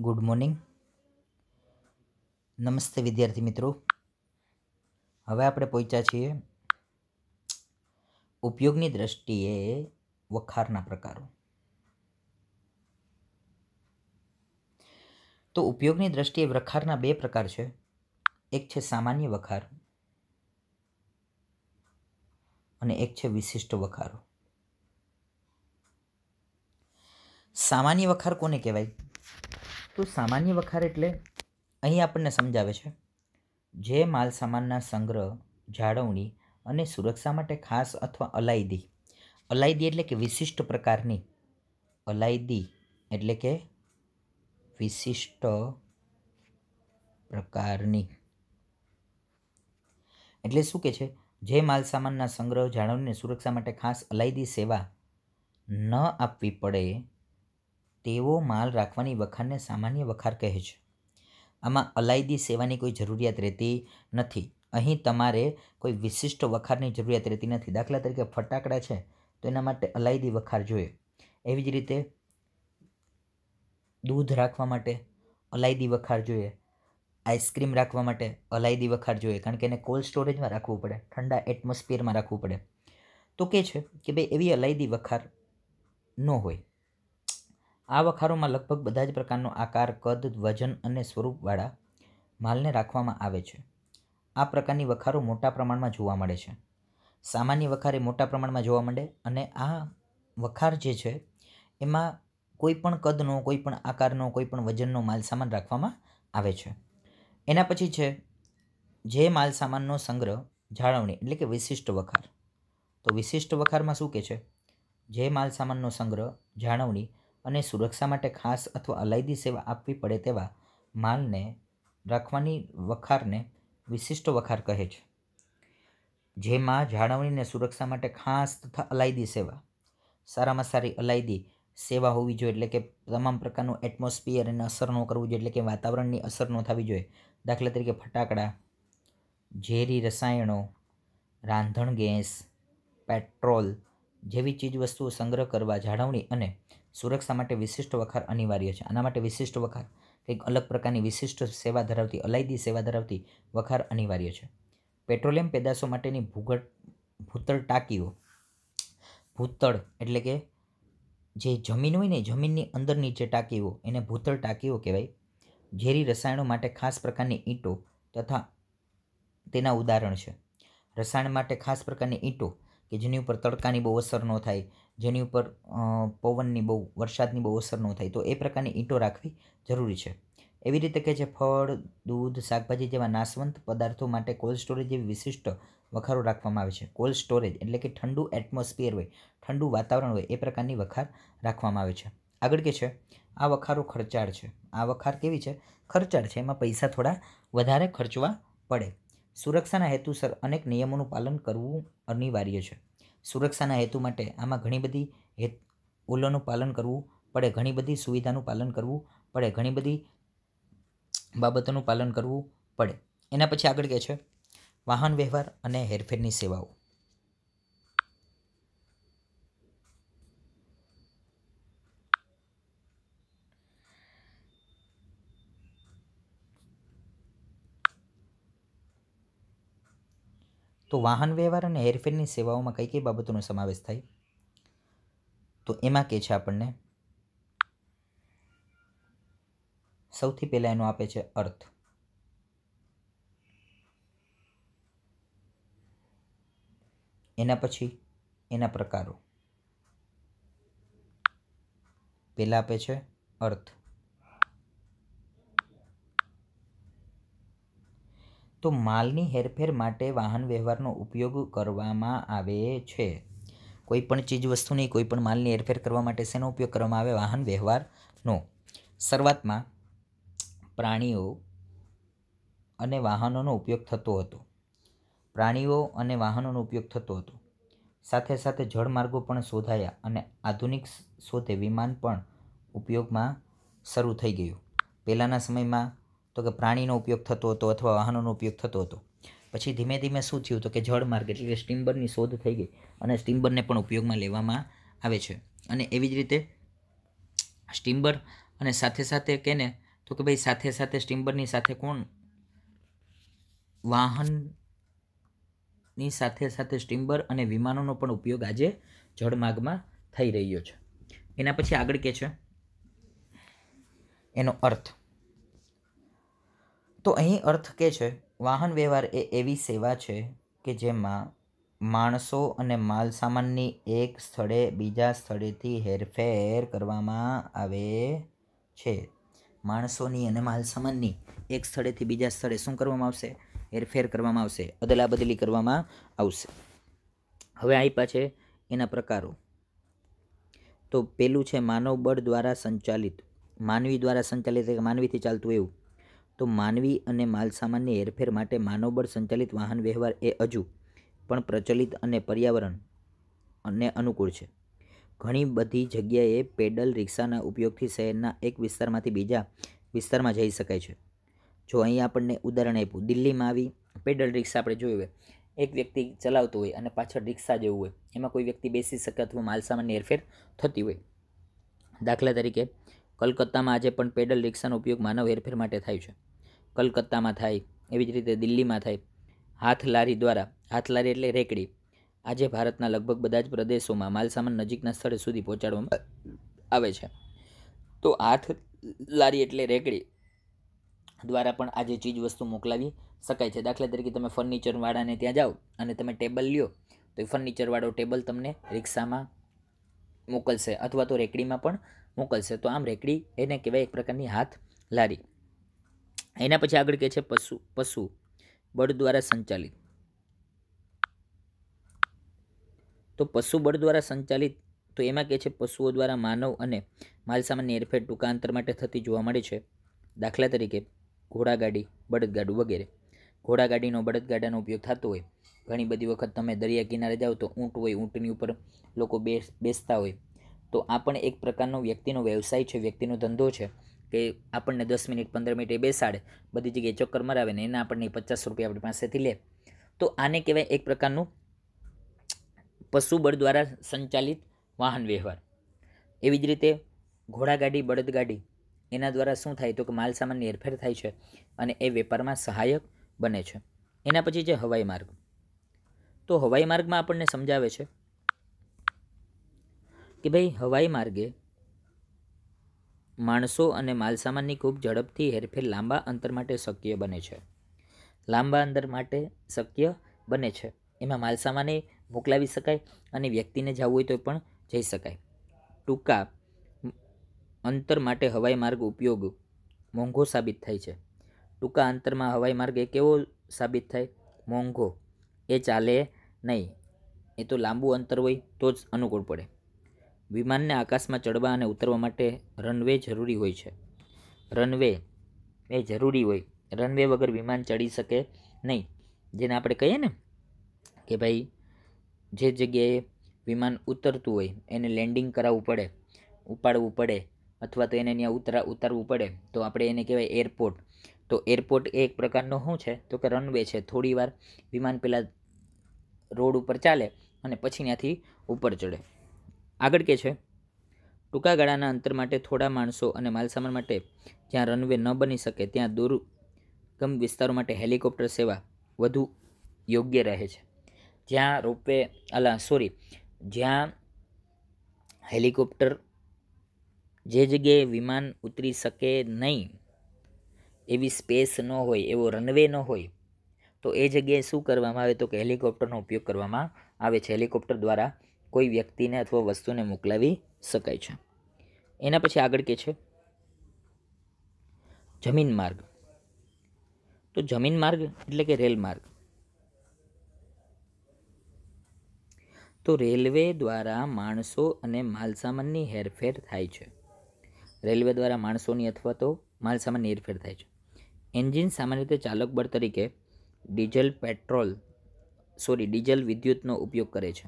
good morning નમસ્તે વિદ્યાર્થી મિત્રો હવે આપણે પહોંચ્યા છીએ ઉપયોગની દ્રષ્ટિએ વખારના પ્રકારો તો ઉપયોગની દ્રષ્ટિએ વખારના બે પ્રકાર છે એક છે સામાન્ય વખાર અને એક છે વિશિષ્ટ વખારો સામાન્ય વખાર કોને કહેવાય તો સામાન્ય વખાર એટલે અહીં આપણને સમજાવે છે જે માલ સામાનના સંગ્રહ જાળવણી અને સુરક્ષા માટે ખાસ અથવા અલાયદી અલાયદી એટલે કે વિશિષ્ટ પ્રકારની અલાયદી એટલે કે વિશિષ્ટ પ્રકારની એટલે શું કે છે જે માલ સામાનના સંગ્રહ જાળવણીને સુરક્ષા માટે ખાસ અલાયદી સેવા ન આપવી પડે તેઓ માલ રાખવાની વખારને સામાન્ય વખાર કહે છે આમાં અલાયદી સેવાની કોઈ જરૂરિયાત રહેતી નથી અહીં તમારે કોઈ વિશિષ્ટ વખારની જરૂરિયાત રહેતી નથી દાખલા તરીકે ફટાકડા છે તો એના માટે અલાયદી વખાર જોઈએ એવી જ રીતે દૂધ રાખવા માટે અલાયદી વખાર જોઈએ આઈસ્ક્રીમ રાખવા માટે અલાયદી વખાર જોઈએ કારણ કે એને કોલ્ડ સ્ટોરેજમાં રાખવું પડે ઠંડા એટમોસ્ફિયરમાં રાખવું પડે તો કે છે કે ભાઈ એવી અલાયદી વખાર ન હોય આ વખારોમાં લગભગ બધા જ પ્રકારનો આકાર કદ વજન અને સ્વરૂપવાળા માલને રાખવામાં આવે છે આ પ્રકારની વખારો મોટા પ્રમાણમાં જોવા મળે છે સામાન્ય વખારે મોટા પ્રમાણમાં જોવા મળે અને આ વખાર જે છે એમાં કોઈપણ કદનો કોઈપણ આકારનો કોઈપણ વજનનો માલસામાન રાખવામાં આવે છે એના પછી છે જે માલસામાનનો સંગ્રહ જાળવણી એટલે કે વિશિષ્ટ વખાર તો વિશિષ્ટ વખારમાં શું કે છે જે માલસામાનનો સંગ્રહ જાળવણી અને સુરક્ષા માટે ખાસ અથવા અલાયદી સેવા આપવી પડે તેવા માલને રાખવાની વખારને વિશિષ્ટ વખાર કહે છે જેમાં જાળવણીને સુરક્ષા માટે ખાસ તથા અલાયદી સેવા સારામાં સારી અલાયદી સેવા હોવી જોઈએ એટલે કે તમામ પ્રકારનું એટમોસ્ફિયર એને અસર ન કરવું જોઈએ એટલે કે વાતાવરણની અસર ન થવી જોઈએ દાખલા તરીકે ફટાકડા ઝેરી રસાયણો રાંધણ ગેસ પેટ્રોલ જેવી ચીજ વસ્તુઓ સંગ્રહ કરવા જાળવણી અને સુરક્ષા માટે વિશિષ્ટ વખાર અનિવાર્ય છે આના માટે વિશિષ્ટ વખાર કંઈક અલગ પ્રકારની વિશિષ્ટ સેવા ધરાવતી અલાયદી સેવા ધરાવતી વખાર અનિવાર્ય છે પેટ્રોલિયમ પેદાશો માટેની ભૂગટ ભૂતળ ટાંકીઓ ભૂતળ એટલે કે જે જમીન હોય ને જમીનની અંદરની જે ટાંકીઓ એને ભૂતળ ટાંકીઓ કહેવાય ઝેરી રસાયણો માટે ખાસ પ્રકારની ઈંટો તથા તેના ઉદાહરણ છે રસાયણ માટે ખાસ પ્રકારની ઈંટો કે જેની ઉપર તડકાની બહુ અસર ન થાય જેની ઉપર પવનની બહુ વરસાદની બહુ અસર ન થાય તો એ પ્રકારની ઈંટો રાખવી જરૂરી છે એવી રીતે કે જે ફળ દૂધ શાકભાજી જેવા નાશવંત પદાર્થો માટે કોલ્ડ સ્ટોરેજ જેવી વિશિષ્ટ વખારો રાખવામાં આવે છે કોલ્ડ સ્ટોરેજ એટલે કે ઠંડુ એટમોસ્ફિયર હોય ઠંડુ વાતાવરણ હોય એ પ્રકારની વખાર રાખવામાં આવે છે આગળ કે છે આ વખારો ખર્ચાળ છે આ વખાર કેવી છે ખર્ચાળ છે એમાં પૈસા થોડા વધારે ખર્ચવા પડે સુરક્ષાના હેતુસર અનેક નિયમોનું પાલન કરવું અનિવાર્ય છે સુરક્ષાના હેતુ માટે આમાં ઘણી બધી હેત ઓલોનું પાલન કરવું પડે ઘણી બધી સુવિધાનું પાલન કરવું પડે ઘણી બધી બાબતોનું પાલન કરવું પડે એના પછી આગળ કહે છે વાહન વ્યવહાર અને હેરફેરની સેવાઓ તો વાહન વ્યવહાર અને હેરફેરની સેવાઓમાં કઈ કઈ બાબતોનો સમાવેશ થાય તો એમાં કહે છે આપણને સૌથી પહેલાં એનો આપે છે અર્થ એના પછી એના પ્રકારો પહેલાં આપે છે અર્થ તો માલની હેરફેર માટે વાહન વ્યવહારનો ઉપયોગ કરવામાં આવે છે કોઈપણ ચીજ વસ્તુની કોઈપણ માલની હેરફેર કરવા માટે શેનો ઉપયોગ કરવામાં આવે વાહન વ્યવહારનો શરૂઆતમાં પ્રાણીઓ અને વાહનોનો ઉપયોગ થતો હતો પ્રાણીઓ અને વાહનોનો ઉપયોગ થતો હતો સાથે સાથે જળમાર્ગો પણ શોધાયા અને આધુનિક શોધે વિમાન પણ ઉપયોગમાં શરૂ થઈ ગયું પહેલાંના સમયમાં તો કે પ્રાણીનો ઉપયોગ થતો હતો અથવા વાહનોનો ઉપયોગ થતો હતો પછી ધીમે ધીમે શું થયું તો કે જળમાર્ગ એટલે કે સ્ટીમ્બરની શોધ થઈ ગઈ અને સ્ટીમ્બરને પણ ઉપયોગમાં લેવામાં આવે છે અને એવી જ રીતે સ્ટીમ્બર અને સાથે સાથે કેને તો કે ભાઈ સાથે સાથે સ્ટીમ્બરની સાથે કોણ વાહનની સાથે સાથે સ્ટીમ્બર અને વિમાનોનો પણ ઉપયોગ આજે જળમાર્ગમાં થઈ રહ્યો છે એના પછી આગળ કે છે એનો અર્થ તો અહીં અર્થ કે છે વાહન વ્યવહાર એ એવી સેવા છે કે જેમાં માણસો અને માલ સામાનની એક સ્થળે બીજા સ્થળેથી હેરફેર કરવામાં આવે છે માણસોની અને માલ સામાનની એક સ્થળેથી બીજા સ્થળે શું કરવામાં આવશે હેરફેર કરવામાં આવશે અદલા બદલી કરવામાં આવશે હવે આપ્યા છે એના પ્રકારો તો પેલું છે માનવ બળ દ્વારા સંચાલિત માનવી દ્વારા સંચાલિત માનવીથી ચાલતું એવું તો માનવી અને માલસામાનની હેરફેર માટે માનવબળ સંચાલિત વાહન વ્યવહાર એ હજુ પણ પ્રચલિત અને પર્યાવરણ અને અનુકૂળ છે ઘણી બધી જગ્યાએ પેડલ રિક્ષાના ઉપયોગથી શહેરના એક વિસ્તારમાંથી બીજા વિસ્તારમાં જઈ શકાય છે જો અહીં આપણને ઉદાહરણ આપ્યું દિલ્હીમાં આવી પેડલ રિક્ષા આપણે જોયું હોય એક વ્યક્તિ ચલાવતો હોય અને પાછળ રિક્ષા જેવું હોય એમાં કોઈ વ્યક્તિ બેસી શકે અથવા માલસામાનની હેરફેર થતી હોય દાખલા તરીકે કલકત્તામાં આજે પણ પેડલ રિક્ષાનો ઉપયોગ માનવ હેરફેર માટે થાય છે કલકત્તામાં થાય એવી જ રીતે દિલ્હીમાં થાય હાથલારી દ્વારા હાથલારી એટલે રેકડી આજે ભારતના લગભગ બધા જ પ્રદેશોમાં માલસામાન નજીકના સ્થળે સુધી પહોંચાડવામાં આવે છે તો હાથ લારી એટલે રેકડી દ્વારા પણ આજે ચીજ વસ્તુ મોકલાવી શકાય છે દાખલા તરીકે તમે ફર્નિચરવાળાને ત્યાં જાઓ અને તમે ટેબલ લ્યો તો એ ફર્નિચરવાળો ટેબલ તમને રિક્ષામાં મોકલશે અથવા તો રેકડીમાં પણ મોકલશે તો આમ રેકડી એને કહેવાય એક પ્રકારની હાથ લારી એના પછી આગળ કે છે પશુ પશુ બળ દ્વારા સંચાલિત તો પશુ બળ દ્વારા સંચાલિત તો એમાં કહે છે પશુઓ દ્વારા માનવ અને માલસામાન હેરફેર ટૂંકા અંતર માટે થતી જોવા મળે છે દાખલા તરીકે ઘોડાગાડી બળદગાડું વગેરે ઘોડાગાડીનો બળદગાડાનો ઉપયોગ થતો હોય ઘણી બધી વખત તમે દરિયા કિનારે જાઓ તો ઊંટ હોય ઊંટની ઉપર લોકો બેસ બેસતા હોય તો આ પણ એક પ્રકારનો વ્યક્તિનો વ્યવસાય છે વ્યક્તિનો ધંધો છે કે આપણને દસ મિનિટ પંદર મિનિટ એ બેસાડે બધી જગ્યાએ ચક્કર મરાવે ને એના આપણને પચાસ રૂપિયા આપણી પાસેથી લે તો આને કહેવાય એક પ્રકારનું પશુબળ દ્વારા સંચાલિત વાહન વ્યવહાર એવી જ રીતે ઘોડાગાડી બળદગાડી એના દ્વારા શું થાય તો કે માલ સામાનની હેરફેર થાય છે અને એ વેપારમાં સહાયક બને છે એના પછી છે હવાઈ માર્ગ તો હવાઈ માર્ગમાં આપણને સમજાવે છે કે ભાઈ હવાઈ માર્ગે માણસો અને માલસામાનની ખૂબ ઝડપથી હેરફેર લાંબા અંતર માટે શક્ય બને છે લાંબા અંતર માટે શક્ય બને છે એમાં માલસામાને મોકલાવી શકાય અને વ્યક્તિને જવું હોય તો પણ જઈ શકાય ટૂંકા અંતર માટે હવાઈ માર્ગ ઉપયોગ મોંઘો સાબિત થાય છે ટૂંકા અંતરમાં હવાઈ માર્ગ એ કેવો સાબિત થાય મોંઘો એ ચાલે નહીં એ તો લાંબુ અંતર હોય તો જ અનુકૂળ પડે વિમાનને આકાશમાં ચડવા અને ઉતરવા માટે રનવે જરૂરી હોય છે રનવે એ જરૂરી હોય રનવે વગર વિમાન ચડી શકે નહીં જેને આપણે કહીએ ને કે ભાઈ જે જગ્યાએ વિમાન ઉતરતું હોય એને લેન્ડિંગ કરાવવું પડે ઉપાડવું પડે અથવા તો એને ત્યાં ઉતરા ઉતારવું પડે તો આપણે એને કહેવાય એરપોર્ટ તો એરપોર્ટ એ એક પ્રકારનો શું છે તો કે રનવે છે થોડી વાર વિમાન પહેલાં રોડ ઉપર ચાલે અને પછી ત્યાંથી ઉપર ચડે આગળ કે છે ટૂંકા ગાળાના અંતર માટે થોડા માણસો અને માલસામાન માટે જ્યાં રનવે ન બની શકે ત્યાં દુર્ગમ વિસ્તારો માટે હેલિકોપ્ટર સેવા વધુ યોગ્ય રહે છે જ્યાં રોપવે અલા સોરી જ્યાં હેલિકોપ્ટર જે જગ્યાએ વિમાન ઉતરી શકે નહીં એવી સ્પેસ ન હોય એવો રનવે ન હોય તો એ જગ્યાએ શું કરવામાં આવે તો કે હેલિકોપ્ટરનો ઉપયોગ કરવામાં આવે છે હેલિકોપ્ટર દ્વારા કોઈ વ્યક્તિને અથવા વસ્તુને મોકલાવી શકાય છે એના પછી આગળ કે છે જમીન માર્ગ તો જમીન માર્ગ એટલે કે રેલ માર્ગ તો રેલવે દ્વારા માણસો અને માલસામાનની હેરફેર થાય છે રેલવે દ્વારા માણસોની અથવા તો માલસામાનની હેરફેર થાય છે એન્જિન સામાન્ય રીતે ચાલક બળ તરીકે ડીઝલ પેટ્રોલ સોરી ડીઝલ વિદ્યુતનો ઉપયોગ કરે છે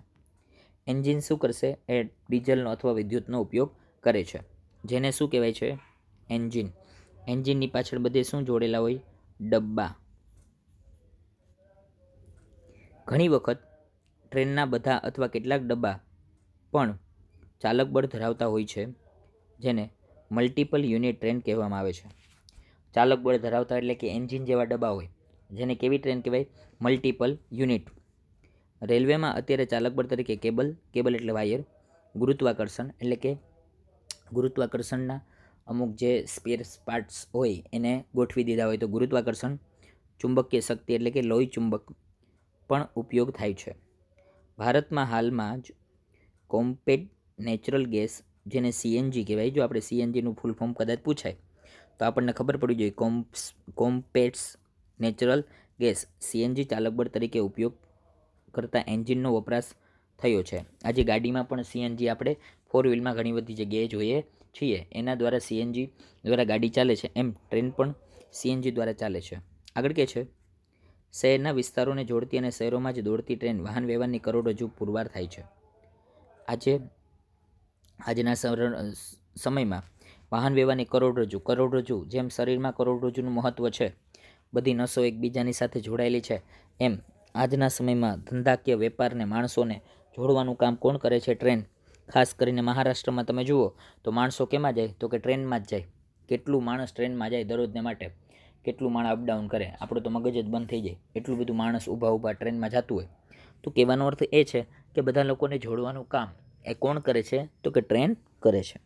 એન્જિન શું કરશે એ ડીઝલનો અથવા વિદ્યુતનો ઉપયોગ કરે છે જેને શું કહેવાય છે એન્જિન એન્જિનની પાછળ બધે શું જોડેલા હોય ડબ્બા ઘણી વખત ટ્રેનના બધા અથવા કેટલાક ડબ્બા પણ ચાલક બળ ધરાવતા હોય છે જેને મલ્ટિપલ યુનિટ ટ્રેન કહેવામાં આવે છે ચાલક બળ ધરાવતા એટલે કે એન્જિન જેવા ડબ્બા હોય જેને કેવી ટ્રેન કહેવાય મલ્ટિપલ યુનિટ રેલવેમાં અત્યારે ચાલક બળ તરીકે કેબલ કેબલ એટલે વાયર ગુરુત્વાકર્ષણ એટલે કે ગુરુત્વાકર્ષણના અમુક જે સ્પેર પાર્ટ્સ હોય એને ગોઠવી દીધા હોય તો ગુરુત્વાકર્ષણ ચુંબકીય શક્તિ એટલે કે લોહી ચુંબક પણ ઉપયોગ થાય છે ભારતમાં હાલમાં જ કોમ્પેટ નેચરલ ગેસ જેને સીએનજી કહેવાય જો આપણે સીએનજીનું ફૂલ ફોર્મ કદાચ પૂછાય તો આપણને ખબર પડવી જોઈએ કોમ્પ્સ કોમ્પેટ્સ નેચરલ ગેસ સીએનજી ચાલકબળ તરીકે ઉપયોગ કરતાં એન્જિનનો વપરાશ થયો છે આજે ગાડીમાં પણ સીએનજી આપણે ફોર વ્હીલમાં ઘણી બધી જગ્યાએ જોઈએ છીએ એના દ્વારા સીએનજી દ્વારા ગાડી ચાલે છે એમ ટ્રેન પણ સીએનજી દ્વારા ચાલે છે આગળ કે છે શહેરના વિસ્તારોને જોડતી અને શહેરોમાં જ દોડતી ટ્રેન વાહન વ્યવહારની કરોડરજ્જુ પુરવાર થાય છે આજે આજના સમયમાં વાહન વ્યવહારની કરોડરજુ કરોડરજુ જેમ શરીરમાં કરોડરજ્જુનું મહત્ત્વ છે બધી નસો એકબીજાની સાથે જોડાયેલી છે એમ આજના સમયમાં ધંધાકીય વેપારને માણસોને જોડવાનું કામ કોણ કરે છે ટ્રેન ખાસ કરીને મહારાષ્ટ્રમાં તમે જુઓ તો માણસો કેમાં જાય તો કે ટ્રેનમાં જ જાય કેટલું માણસ ટ્રેનમાં જાય દરરોજને માટે કેટલું માણસ અપડાઉન કરે આપણું તો મગજ જ બંધ થઈ જાય એટલું બધું માણસ ઊભા ઊભા ટ્રેનમાં જતું હોય તો કહેવાનો અર્થ એ છે કે બધા લોકોને જોડવાનું કામ એ કોણ કરે છે તો કે ટ્રેન કરે છે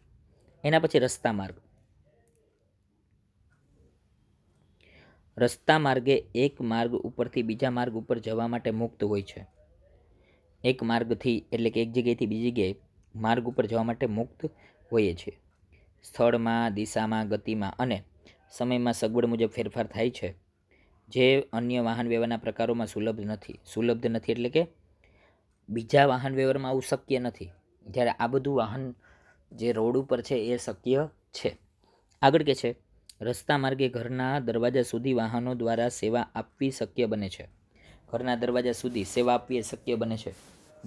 એના પછી રસ્તા માર્ગ રસ્તા માર્ગે એક માર્ગ ઉપરથી બીજા માર્ગ ઉપર જવા માટે મુક્ત હોય છે એક માર્ગથી એટલે કે એક જગ્યાએથી બીજી જગ્યાએ માર્ગ ઉપર જવા માટે મુક્ત હોઈએ છીએ સ્થળમાં દિશામાં ગતિમાં અને સમયમાં સગવડ મુજબ ફેરફાર થાય છે જે અન્ય વાહન વ્યવહારના પ્રકારોમાં સુલભ નથી સુલભ નથી એટલે કે બીજા વાહન વ્યવહારમાં આવું શક્ય નથી જ્યારે આ બધું વાહન જે રોડ ઉપર છે એ શક્ય છે આગળ કે છે રસ્તા માર્ગે ઘરના દરવાજા સુધી વાહનો દ્વારા સેવા આપવી શક્ય બને છે ઘરના દરવાજા સુધી સેવા આપવી એ શક્ય બને છે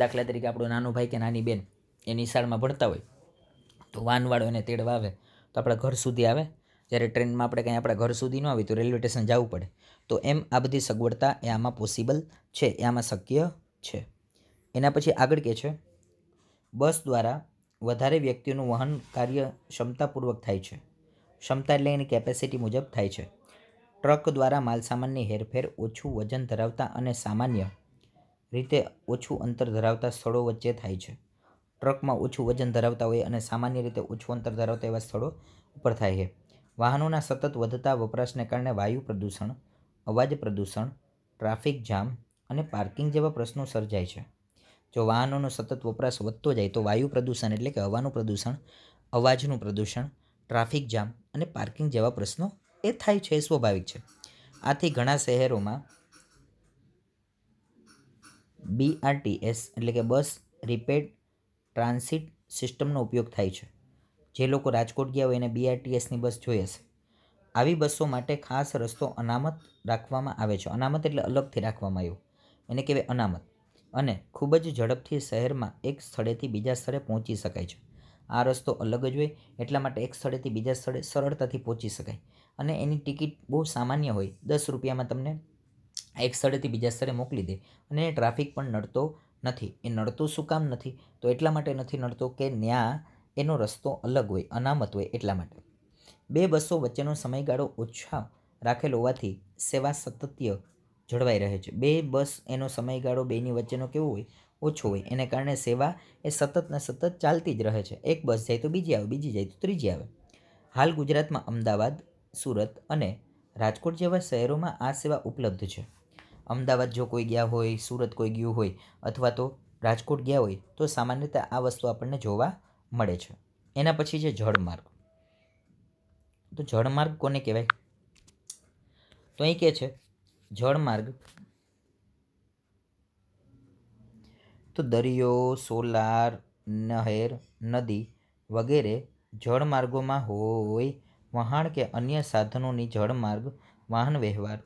દાખલા તરીકે આપણો નાનો ભાઈ કે નાની બેન એ નિશાળમાં ભણતા હોય તો વાનવાળો એને તેડવા આવે તો આપણા ઘર સુધી આવે જ્યારે ટ્રેનમાં આપણે કંઈ આપણા ઘર સુધી ન આવી તો રેલવે સ્ટેશન જવું પડે તો એમ આ બધી સગવડતા એ આમાં પોસિબલ છે એ આમાં શક્ય છે એના પછી આગળ કે છે બસ દ્વારા વધારે વ્યક્તિઓનું વહન કાર્ય ક્ષમતાપૂર્વક થાય છે ક્ષમતા એટલે એની કેપેસિટી મુજબ થાય છે ટ્રક દ્વારા માલસામાનની હેરફેર ઓછું વજન ધરાવતા અને સામાન્ય રીતે ઓછું અંતર ધરાવતા સ્થળો વચ્ચે થાય છે ટ્રકમાં ઓછું વજન ધરાવતા હોય અને સામાન્ય રીતે ઓછું અંતર ધરાવતા એવા સ્થળો ઉપર થાય છે વાહનોના સતત વધતા વપરાશને કારણે વાયુ પ્રદૂષણ અવાજ પ્રદૂષણ ટ્રાફિક જામ અને પાર્કિંગ જેવા પ્રશ્નો સર્જાય છે જો વાહનોનો સતત વપરાશ વધતો જાય તો વાયુ પ્રદૂષણ એટલે કે હવાનું પ્રદૂષણ અવાજનું પ્રદૂષણ ટ્રાફિક જામ અને પાર્કિંગ જેવા પ્રશ્નો એ થાય છે સ્વાભાવિક છે આથી ઘણા શહેરોમાં બીઆરટીએસ એટલે કે બસ રિપેડ ટ્રાન્સિટ સિસ્ટમનો ઉપયોગ થાય છે જે લોકો રાજકોટ ગયા હોય એને બીઆરટીએસની બસ જોઈએ છે આવી બસો માટે ખાસ રસ્તો અનામત રાખવામાં આવે છે અનામત એટલે અલગથી રાખવામાં આવ્યો એને કહેવાય અનામત અને ખૂબ જ ઝડપથી શહેરમાં એક સ્થળેથી બીજા સ્થળે પહોંચી શકાય છે આ રસ્તો અલગ જ હોય એટલા માટે એક સ્થળેથી બીજા સ્થળે સરળતાથી પહોંચી શકાય અને એની ટિકિટ બહુ સામાન્ય હોય દસ રૂપિયામાં તમને એક સ્થળેથી બીજા સ્થળે મોકલી દે અને ટ્રાફિક પણ નડતો નથી એ નડતો શું કામ નથી તો એટલા માટે નથી નડતો કે ત્યાં એનો રસ્તો અલગ હોય અનામત હોય એટલા માટે બે બસો વચ્ચેનો સમયગાળો ઓછા રાખેલો હોવાથી સેવા સતત્ય જળવાઈ રહે છે બે બસ એનો સમયગાળો બેની વચ્ચેનો કેવો હોય ઓછું હોય એને કારણે સેવા એ સતત ને સતત ચાલતી જ રહે છે એક બસ જાય તો બીજી આવે બીજી જાય તો ત્રીજી આવે હાલ ગુજરાતમાં અમદાવાદ સુરત અને રાજકોટ જેવા શહેરોમાં આ સેવા ઉપલબ્ધ છે અમદાવાદ જો કોઈ ગયા હોય સુરત કોઈ ગયું હોય અથવા તો રાજકોટ ગયા હોય તો સામાન્યતા આ વસ્તુ આપણને જોવા મળે છે એના પછી છે જળમાર્ગ તો જળમાર્ગ કોને કહેવાય તો અહીં કહે છે જળમાર્ગ તો દરિયો સોલાર નહેર નદી વગેરે જળમાર્ગોમાં હોય વહાણ કે અન્ય સાધનોની જળમાર્ગ વાહન વ્યવહાર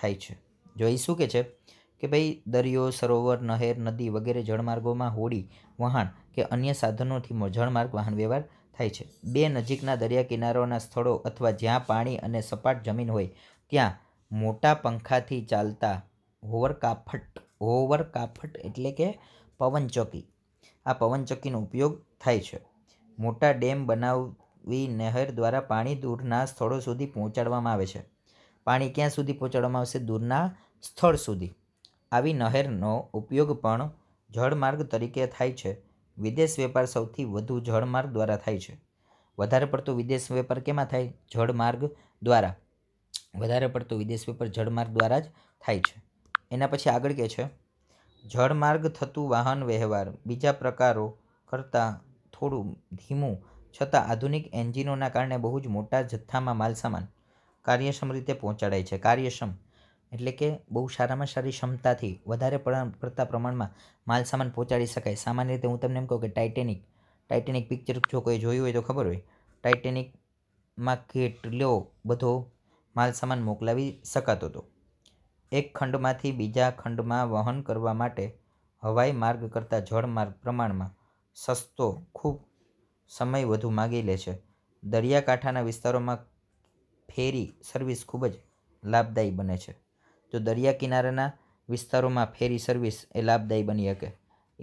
થાય છે જો શું કે છે કે ભાઈ દરિયો સરોવર નહેર નદી વગેરે જળમાર્ગોમાં હોડી વહાણ કે અન્ય સાધનોથી જળમાર્ગ વાહન વ્યવહાર થાય છે બે નજીકના દરિયા કિનારોના સ્થળો અથવા જ્યાં પાણી અને સપાટ જમીન હોય ત્યાં મોટા પંખાથી ચાલતા હોવર કાફટ હોવર કાફટ એટલે કે પવનચક્કી આ પવનચક્કીનો ઉપયોગ થાય છે મોટા ડેમ બનાવવી નહેર દ્વારા પાણી દૂરના સ્થળો સુધી પહોંચાડવામાં આવે છે પાણી ક્યાં સુધી પહોંચાડવામાં આવશે દૂરના સ્થળ સુધી આવી નહેરનો ઉપયોગ પણ જળમાર્ગ તરીકે થાય છે વિદેશ વેપાર સૌથી વધુ જળમાર્ગ દ્વારા થાય છે વધારે પડતો વિદેશ વેપાર કેમાં થાય જળમાર્ગ દ્વારા વધારે પડતો વિદેશ વેપાર જળમાર્ગ દ્વારા જ થાય છે એના પછી આગળ કે છે જળમાર્ગ થતું વાહન વ્યવહાર બીજા પ્રકારો કરતાં થોડું ધીમું છતાં આધુનિક એન્જિનોના કારણે બહુ જ મોટા જથ્થામાં માલસામાન કાર્યક્ષમ રીતે પહોંચાડાય છે કાર્યક્ષમ એટલે કે બહુ સારામાં સારી ક્ષમતાથી વધારે પડતા પ્રમાણમાં માલસામાન પહોંચાડી શકાય સામાન્ય રીતે હું તમને એમ કહું કે ટાઇટેનિક ટાઇટેનિક પિક્ચર જો કોઈ જોયું હોય તો ખબર હોય ટાઇટેનિકમાં કેટલો બધો માલસામાન મોકલાવી શકાતો હતો એક ખંડમાંથી બીજા ખંડમાં વહન કરવા માટે હવાઈ માર્ગ કરતાં જળમાર્ગ પ્રમાણમાં સસ્તો ખૂબ સમય વધુ માગી લે છે દરિયાકાંઠાના વિસ્તારોમાં ફેરી સર્વિસ ખૂબ જ લાભદાયી બને છે તો દરિયા કિનારાના વિસ્તારોમાં ફેરી સર્વિસ એ લાભદાયી બની શકે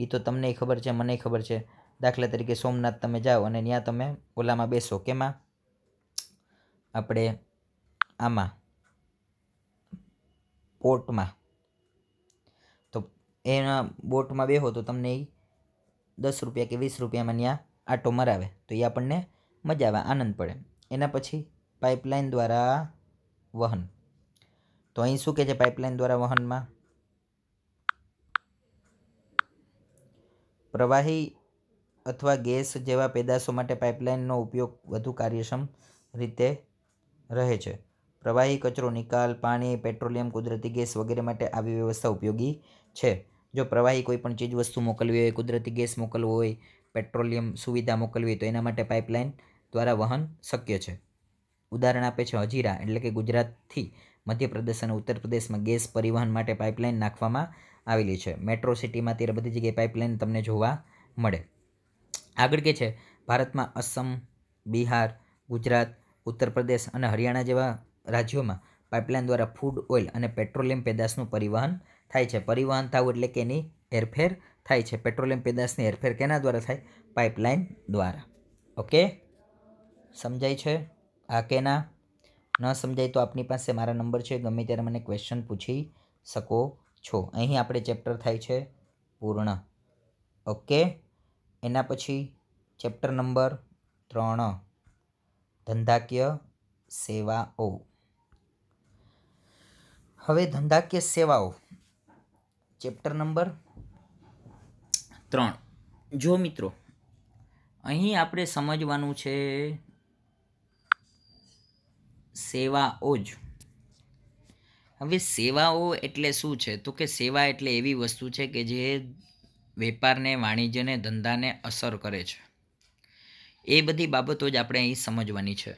એ તો તમને ખબર છે મને ખબર છે દાખલા તરીકે સોમનાથ તમે જાઓ અને ત્યાં તમે ઓલામાં બેસો કેમાં આપણે આમાં પોટમાં તો એના બોટમાં બેહો તો તમને એ દસ રૂપિયા કે વીસ રૂપિયામાં ત્યાં આટો મરાવે તો એ આપણને મજા આવે આનંદ પડે એના પછી પાઇપલાઇન દ્વારા વહન તો અહીં શું કહે છે પાઇપલાઇન દ્વારા વહનમાં પ્રવાહી અથવા ગેસ જેવા પેદાશો માટે પાઇપલાઇનનો ઉપયોગ વધુ કાર્યક્ષમ રીતે રહે છે પ્રવાહી કચરો નિકાલ પાણી પેટ્રોલિયમ કુદરતી ગેસ વગેરે માટે આવી વ્યવસ્થા ઉપયોગી છે જો પ્રવાહી કોઈપણ પણ ચીજ વસ્તુ મોકલવી હોય કુદરતી ગેસ મોકલવો હોય પેટ્રોલિયમ સુવિધા મોકલવી હોય તો એના માટે પાઇપલાઇન દ્વારા વહન શક્ય છે ઉદાહરણ આપે છે હજીરા એટલે કે ગુજરાતથી મધ્યપ્રદેશ અને ઉત્તર પ્રદેશમાં ગેસ પરિવહન માટે પાઇપલાઇન નાખવામાં આવેલી છે મેટ્રો સિટીમાં ત્યારે બધી જગ્યાએ પાઇપલાઇન તમને જોવા મળે આગળ કે છે ભારતમાં અસમ બિહાર ગુજરાત ઉત્તર પ્રદેશ અને હરિયાણા જેવા રાજ્યોમાં પાઇપલાઇન દ્વારા ફૂડ ઓઇલ અને પેટ્રોલિયમ પેદાશનું પરિવહન થાય છે પરિવહન થવું એટલે કે એની હેરફેર થાય છે પેટ્રોલિયમ પેદાશની હેરફેર કેના દ્વારા થાય પાઇપલાઇન દ્વારા ઓકે સમજાય છે આ કેના ન સમજાય તો આપની પાસે મારા નંબર છે ગમે ત્યારે મને ક્વેશ્ચન પૂછી શકો છો અહીં આપણે ચેપ્ટર થાય છે પૂર્ણ ઓકે એના પછી ચેપ્ટર નંબર ત્રણ ધંધાકીય સેવાઓ હવે ધંધાકીય સેવાઓ ચેપ્ટર નંબર ત્રણ જો મિત્રો અહીં આપણે સમજવાનું છે સેવાઓ જ હવે સેવાઓ એટલે શું છે તો કે સેવા એટલે એવી વસ્તુ છે કે જે વેપારને વાણિજ્યને ધંધાને અસર કરે છે એ બધી બાબતો જ આપણે અહીં સમજવાની છે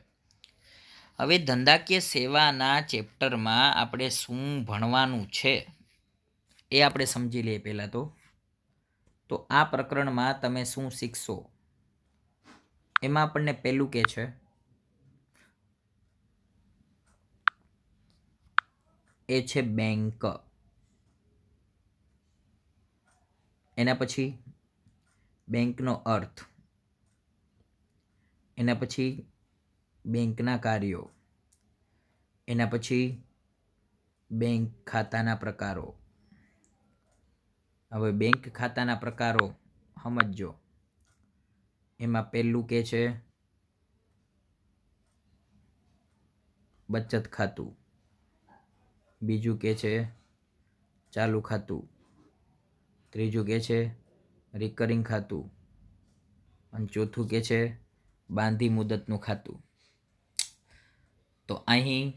હવે ધંધાકીય સેવાના ચેપ્ટરમાં આપણે શું ભણવાનું છે એ આપણે સમજી લઈએ પહેલાં તો તો આ પ્રકરણમાં તમે શું શીખશો એમાં આપણને પહેલું કે છે એ છે બેંક એના પછી બેંકનો અર્થ એના પછી બેંકના કાર્યો એના પછી બેંક ખાતાના પ્રકારો હવે બેંક ખાતાના પ્રકારો સમજો એમાં પહેલું કે છે બચત ખાતું બીજું કે છે ચાલુ ખાતું ત્રીજું કે છે રિકરિંગ ખાતું અને ચોથું કે છે બાંધી મુદતનું ખાતું તો અહીં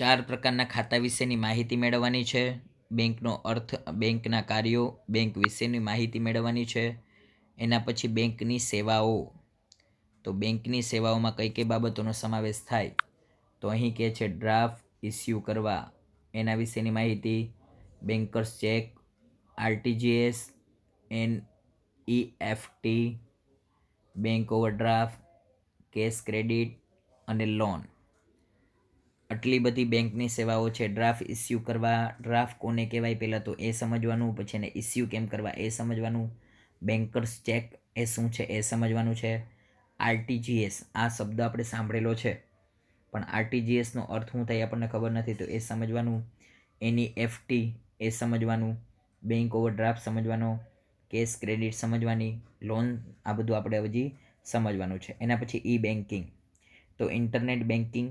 ચાર પ્રકારના ખાતા વિશેની માહિતી મેળવવાની છે બેંકનો અર્થ બેંકના કાર્યો બેંક વિશેની માહિતી મેળવવાની છે એના પછી બેંકની સેવાઓ તો બેંકની સેવાઓમાં કઈ કઈ બાબતોનો સમાવેશ થાય તો અહીં કહે છે ડ્રાફ્ટ ઇસ્યુ કરવા એના વિશેની માહિતી bankers cheque RTGS NEFT bank overdraft cash credit અને લોન આટલી બધી બેંકની સેવાઓ છે ડ્રાફ્ટ ઇસ્યુ કરવા ડ્રાફ્ટ કોને કહેવાય પહેલાં તો એ સમજવાનું પછી એને ઇસ્યુ કેમ કરવા એ સમજવાનું બેન્કર્સ ચેક એ શું છે એ સમજવાનું છે આરટીજીએસ આ શબ્દ આપણે સાંભળેલો છે પણ આરટીજીએસનો અર્થ શું થાય આપણને ખબર નથી તો એ સમજવાનું એની એફટી e એ સમજવાનું બેંક ઓવર ડ્રાફ્ટ સમજવાનો કેશ ક્રેડિટ સમજવાની લોન આ બધું આપણે હજી સમજવાનું છે એના પછી ઈ બેન્કિંગ તો ઇન્ટરનેટ બેન્કિંગ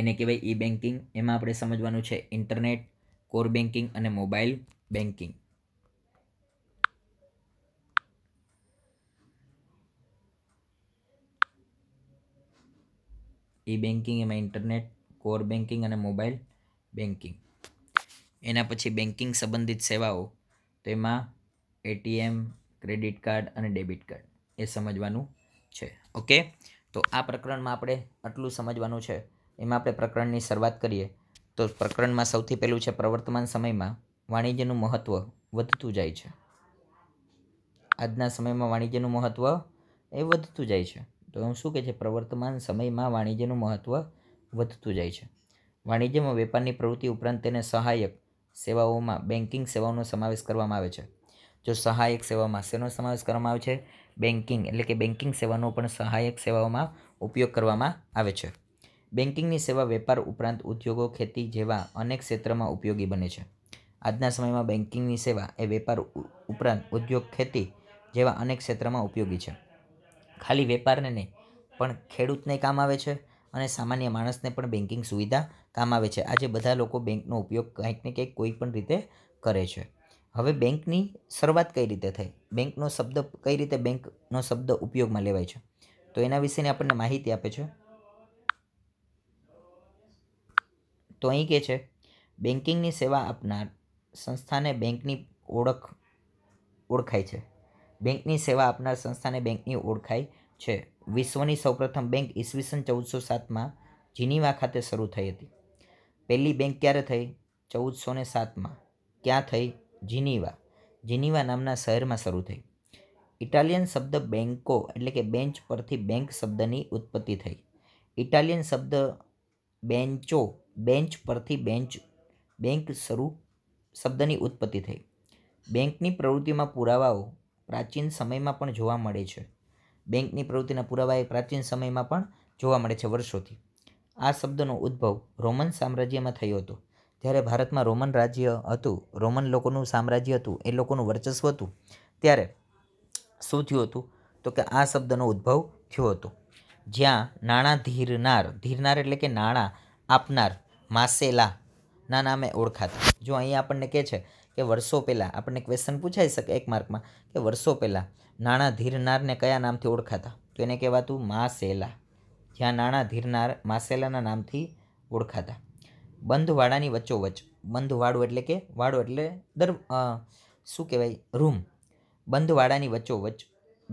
એને કહેવાય ઈ બેન્કિંગ એમાં આપણે સમજવાનું છે ઇન્ટરનેટ કોર બેન્કિંગ અને મોબાઈલ બેન્કિંગ ઈ બેન્કિંગ એમાં ઇન્ટરનેટ કોર બેન્કિંગ અને મોબાઈલ બેન્કિંગ એના પછી બેન્કિંગ સંબંધિત સેવાઓ તો એમાં એટીએમ ક્રેડિટ કાર્ડ અને ડેબિટ કાર્ડ એ સમજવાનું છે ઓકે તો આ પ્રકરણમાં આપણે આટલું સમજવાનું છે એમાં આપણે પ્રકરણની શરૂઆત કરીએ તો પ્રકરણમાં સૌથી પહેલું છે પ્રવર્તમાન સમયમાં વાણિજ્યનું મહત્ત્વ વધતું જાય છે આજના સમયમાં વાણિજ્યનું મહત્ત્વ એ વધતું જાય છે તો શું કહે છે પ્રવર્તમાન સમયમાં વાણિજ્યનું મહત્ત્વ વધતું જાય છે વાણિજ્યમાં વેપારની પ્રવૃત્તિ ઉપરાંત તેને સહાયક સેવાઓમાં બેન્કિંગ સેવાઓનો સમાવેશ કરવામાં આવે છે જો સહાયક સેવામાં શેનો સમાવેશ કરવામાં આવે છે બેન્કિંગ એટલે કે બેન્કિંગ સેવાનો પણ સહાયક સેવાઓમાં ઉપયોગ કરવામાં આવે છે બેન્કિંગની સેવા વેપાર ઉપરાંત ઉદ્યોગો ખેતી જેવા અનેક ક્ષેત્રમાં ઉપયોગી બને છે આજના સમયમાં બેન્કિંગની સેવા એ વેપાર ઉપરાંત ઉદ્યોગ ખેતી જેવા અનેક ક્ષેત્રમાં ઉપયોગી છે ખાલી વેપારને નહીં પણ ખેડૂતને કામ આવે છે અને સામાન્ય માણસને પણ બેન્કિંગ સુવિધા કામ આવે છે આજે બધા લોકો બેંકનો ઉપયોગ કંઈક ને કંઈક કોઈ પણ રીતે કરે છે હવે બેંકની શરૂઆત કઈ રીતે થઈ બેંકનો શબ્દ કઈ રીતે બેંકનો શબ્દ ઉપયોગમાં લેવાય છે તો એના વિશેની આપણને માહિતી આપે છે તો અહીં કે છે બેન્કિંગની સેવા આપનાર સંસ્થાને બેંકની ઓળખ ઓળખાય છે બેંકની સેવા આપનાર સંસ્થાને બેંકની ઓળખાય છે વિશ્વની સૌપ્રથમ બેંક ઈસવીસન ચૌદસો સાતમાં જીનીવા ખાતે શરૂ થઈ હતી પહેલી બેંક ક્યારે થઈ ચૌદસો ને સાતમાં ક્યાં થઈ જીનીવા જીનીવા નામના શહેરમાં શરૂ થઈ ઇટાલિયન શબ્દ બેન્કો એટલે કે બેન્ચ પરથી બેંક શબ્દની ઉત્પત્તિ થઈ ઇટાલિયન શબ્દ બેન્ચો બેન્ચ પરથી બેન્ચ બેંક શરૂ શબ્દની ઉત્પત્તિ થઈ બેંકની પ્રવૃત્તિમાં પુરાવાઓ પ્રાચીન સમયમાં પણ જોવા મળે છે બેંકની પ્રવૃત્તિના પુરાવા એ પ્રાચીન સમયમાં પણ જોવા મળે છે વર્ષોથી આ શબ્દનો ઉદ્ભવ રોમન સામ્રાજ્યમાં થયો હતો જ્યારે ભારતમાં રોમન રાજ્ય હતું રોમન લોકોનું સામ્રાજ્ય હતું એ લોકોનું વર્ચસ્વ હતું ત્યારે શું થયું હતું તો કે આ શબ્દનો ઉદ્ભવ થયો હતો જ્યાં નાણાં ધીરનાર ધીરનાર એટલે કે નાણાં આપનાર માસેલાના નામે ઓળખાતા જો અહીંયા આપણને કહે છે કે વર્ષો પહેલાં આપણને ક્વેશ્ચન પૂછાઈ શકે એક માર્કમાં કે વર્ષો પહેલાં નાણાં ધીરનારને કયા નામથી ઓળખાતા તો એને કહેવાતું માસેલા જ્યાં નાણાં ધીરનાર માસેલાના નામથી ઓળખાતા બંધવાડાની વચ્ચોવચ્ચ બંધવાડું એટલે કે વાડો એટલે દર શું કહેવાય રૂમ બંધવાડાની વચ્ચોવચ્ચ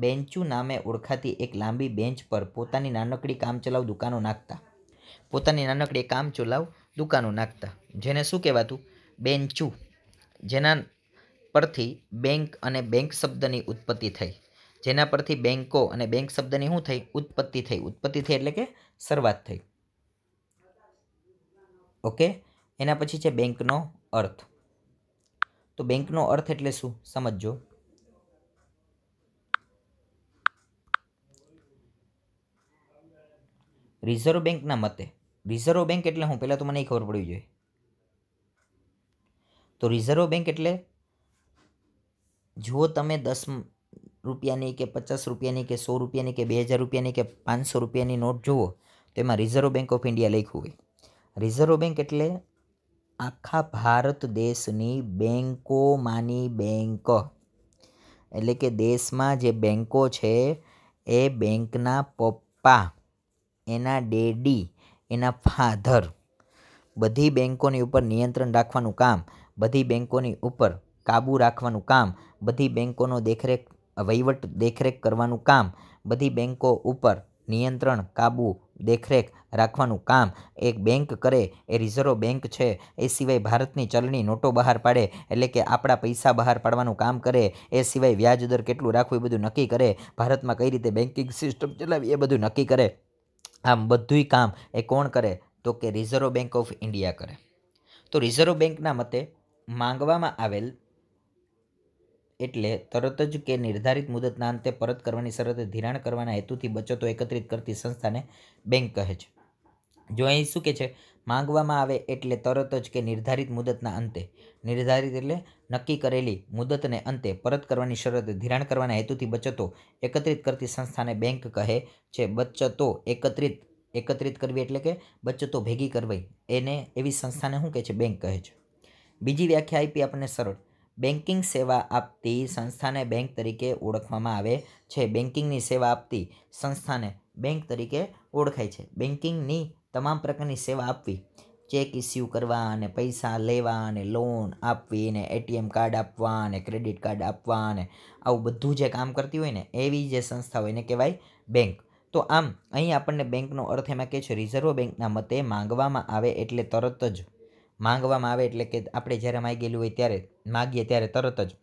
બેન્ચું નામે ઓળખાતી એક લાંબી બેન્ચ પર પોતાની નાનકડી કામચલાઉ દુકાનો નાખતા પોતાની નાનકડી કામચલાઉ દુકાનો નાખતા જેને શું કહેવાતું બેન્ચું જેના પરથી બેંક અને બેંક શબ્દની ઉત્પત્તિ થઈ જેના પરથી બેંકો અને બેંક શબ્દની શું થઈ ઉત્પત્તિ થઈ ઉત્પત્તિ થઈ એટલે કે શરૂઆત થઈ ઓકે એના પછી છે બેંકનો અર્થ તો બેંકનો અર્થ એટલે શું સમજો રિઝર્વ બેંકના મતે રિઝર્વ બેંક એટલે હું પહેલાં તો મને એ ખબર પડવી જોઈએ તો રિઝર્વ બેંક એટલે જો તમે દસ રૂપિયાની કે પચાસ રૂપિયાની કે સો રૂપિયાની કે બે હજાર રૂપિયાની કે પાંચસો રૂપિયાની નોટ જુઓ તો એમાં રિઝર્વ બેંક ઓફ ઇન્ડિયા લખ્યું હોય રિઝર્વ બેંક એટલે આખા ભારત દેશની બેન્કોમાંની બેંક એટલે કે દેશમાં જે બેન્કો છે એ બેંકના પપ્પા એના ડેડી એના ફાધર બધી બેન્કોની ઉપર નિયંત્રણ રાખવાનું કામ બધી બેન્કોની ઉપર કાબુ રાખવાનું કામ બધી બેન્કોનો દેખરેખ વહીવટ દેખરેખ કરવાનું કામ બધી બેન્કો ઉપર નિયંત્રણ કાબુ દેખરેખ રાખવાનું કામ એક બેંક કરે એ રિઝર્વ બેંક છે એ સિવાય ભારતની ચલણી નોટો બહાર પાડે એટલે કે આપણા પૈસા બહાર પાડવાનું કામ કરે એ સિવાય વ્યાજ દર કેટલું રાખવું એ બધું નક્કી કરે ભારતમાં કઈ રીતે બેન્કિંગ સિસ્ટમ ચલાવી એ બધું નક્કી કરે આમ બધુંય કામ એ કોણ કરે તો કે રિઝર્વ બેંક ઓફ ઇન્ડિયા કરે તો રિઝર્વ બેંકના મતે માંગવામાં આવેલ એટલે તરત જ કે નિર્ધારિત મુદતના અંતે પરત કરવાની શરતે ધિરાણ કરવાના હેતુથી બચતો એકત્રિત કરતી સંસ્થાને બેંક કહે છે જો અહીં શું કે છે માંગવામાં આવે એટલે તરત જ કે નિર્ધારિત મુદતના અંતે નિર્ધારિત એટલે નક્કી કરેલી મુદતને અંતે પરત કરવાની શરત ધિરાણ કરવાના હેતુથી બચતો એકત્રિત કરતી સંસ્થાને બેંક કહે છે બચતો એકત્રિત એકત્રિત કરવી એટલે કે બચતો ભેગી કરવી એને એવી સંસ્થાને શું કહે છે બેંક કહે છે બીજી વ્યાખ્યા આપી આપણને સરળ બેન્કિંગ સેવા આપતી સંસ્થાને બેંક તરીકે ઓળખવામાં આવે છે બેન્કિંગની સેવા આપતી સંસ્થાને બેંક તરીકે ઓળખાય છે બેન્કિંગની તમામ પ્રકારની સેવા આપવી ચેક ઇસ્યુ કરવા અને પૈસા લેવા અને લોન આપવી અને એટીએમ કાર્ડ આપવા અને ક્રેડિટ કાર્ડ આપવા અને આવું બધું જે કામ કરતી હોય ને એવી જે સંસ્થા હોય એને કહેવાય બેંક તો આમ અહીં આપણને બેંકનો અર્થ એમાં કહે છે રિઝર્વ બેંકના મતે માંગવામાં આવે એટલે તરત જ માંગવામાં આવે એટલે કે આપણે જ્યારે માગેલું હોય ત્યારે માગીએ ત્યારે તરત જ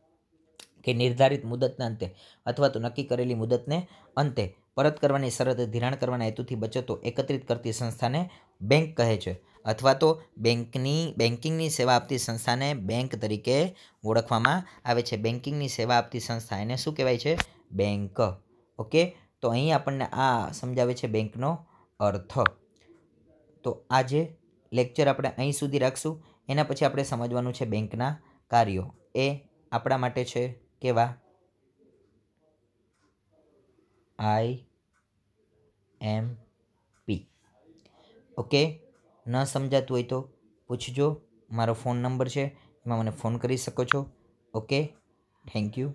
કે નિર્ધારિત મુદતના અંતે અથવા તો નક્કી કરેલી મુદતને અંતે પરત કરવાની શરત ધિરાણ કરવાના હેતુથી બચતો એકત્રિત કરતી સંસ્થાને બેંક કહે છે અથવા તો બેંકની બેન્કિંગની સેવા આપતી સંસ્થાને બેંક તરીકે ઓળખવામાં આવે છે બેન્કિંગની સેવા આપતી સંસ્થા એને શું કહેવાય છે બેંક ઓકે તો અહીં આપણને આ સમજાવે છે બેંકનો અર્થ તો આજે લેક્ચર આપણે અહીં સુધી રાખશું એના પછી આપણે સમજવાનું છે બેંકના કાર્યો એ આપણા માટે છે કેવા આઈ એમ પી ઓકે ન સમજાતું હોય તો પૂછજો મારો ફોન નંબર છે એમાં મને ફોન કરી શકો છો ઓકે થેન્ક યુ